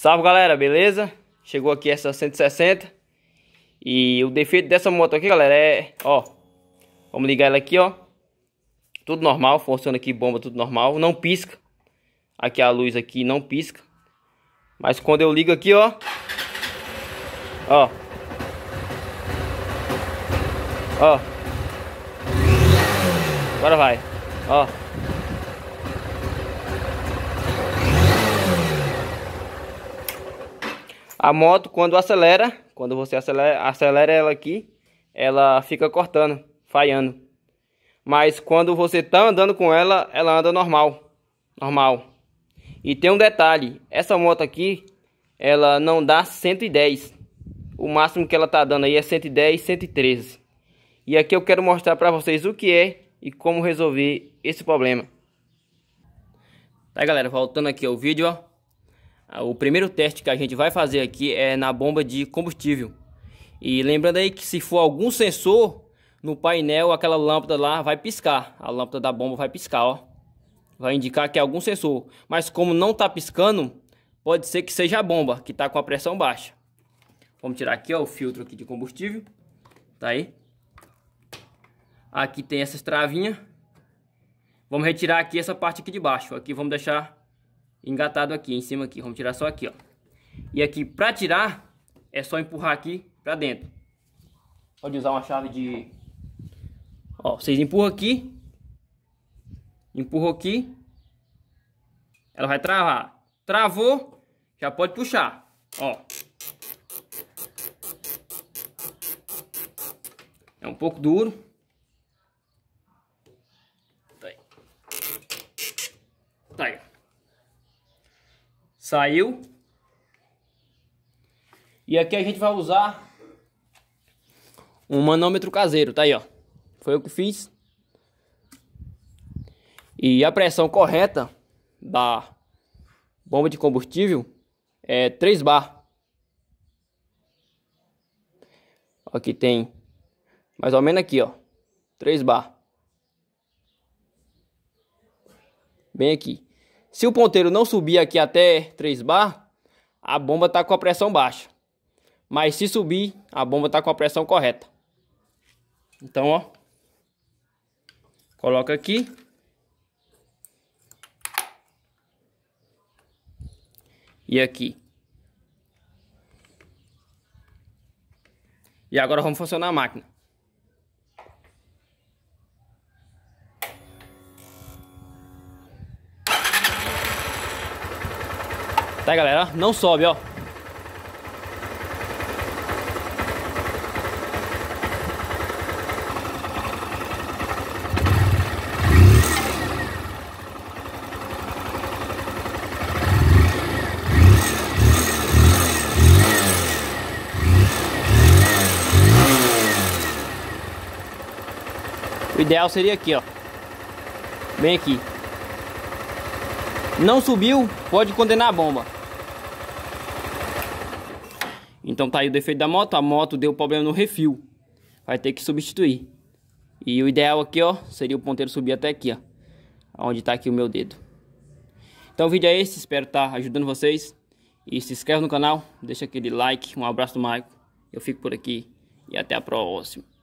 Salve galera, beleza? Chegou aqui essa 160 E o defeito dessa moto aqui galera é, ó Vamos ligar ela aqui ó Tudo normal, funciona aqui bomba tudo normal Não pisca Aqui a luz aqui não pisca Mas quando eu ligo aqui ó Ó Ó Agora vai Ó A moto, quando acelera, quando você acelera, acelera ela aqui, ela fica cortando, falhando. Mas quando você tá andando com ela, ela anda normal. Normal. E tem um detalhe, essa moto aqui, ela não dá 110. O máximo que ela tá dando aí é 110, 113. E aqui eu quero mostrar para vocês o que é e como resolver esse problema. Tá galera, voltando aqui ao vídeo, ó. Ah, o primeiro teste que a gente vai fazer aqui é na bomba de combustível. E lembrando aí que se for algum sensor no painel, aquela lâmpada lá vai piscar. A lâmpada da bomba vai piscar, ó. Vai indicar que é algum sensor. Mas como não está piscando, pode ser que seja a bomba, que está com a pressão baixa. Vamos tirar aqui, ó, o filtro aqui de combustível. Tá aí. Aqui tem essas travinhas. Vamos retirar aqui essa parte aqui de baixo. Aqui vamos deixar engatado aqui em cima aqui. Vamos tirar só aqui, ó. E aqui para tirar é só empurrar aqui para dentro. Pode usar uma chave de Ó, vocês empurram aqui. Empurram aqui. Ela vai travar. Travou, já pode puxar. Ó. É um pouco duro. Tá aí. Tá aí. Saiu. E aqui a gente vai usar um manômetro caseiro, tá aí, ó. Foi o que fiz. E a pressão correta da bomba de combustível é 3 bar. Aqui tem mais ou menos aqui, ó. 3 bar. Bem aqui. Se o ponteiro não subir aqui até 3 bar, a bomba está com a pressão baixa. Mas se subir, a bomba está com a pressão correta. Então, ó. Coloca aqui. E aqui. E agora vamos funcionar a máquina. Tá, galera? Não sobe, ó. O ideal seria aqui, ó. Bem aqui. Não subiu, pode condenar a bomba. Então tá aí o defeito da moto, a moto deu problema no refil. Vai ter que substituir. E o ideal aqui, ó, seria o ponteiro subir até aqui, ó. Onde tá aqui o meu dedo. Então o vídeo é esse, espero estar tá ajudando vocês. E se inscreve no canal, deixa aquele like, um abraço do Maico. Eu fico por aqui e até a próxima.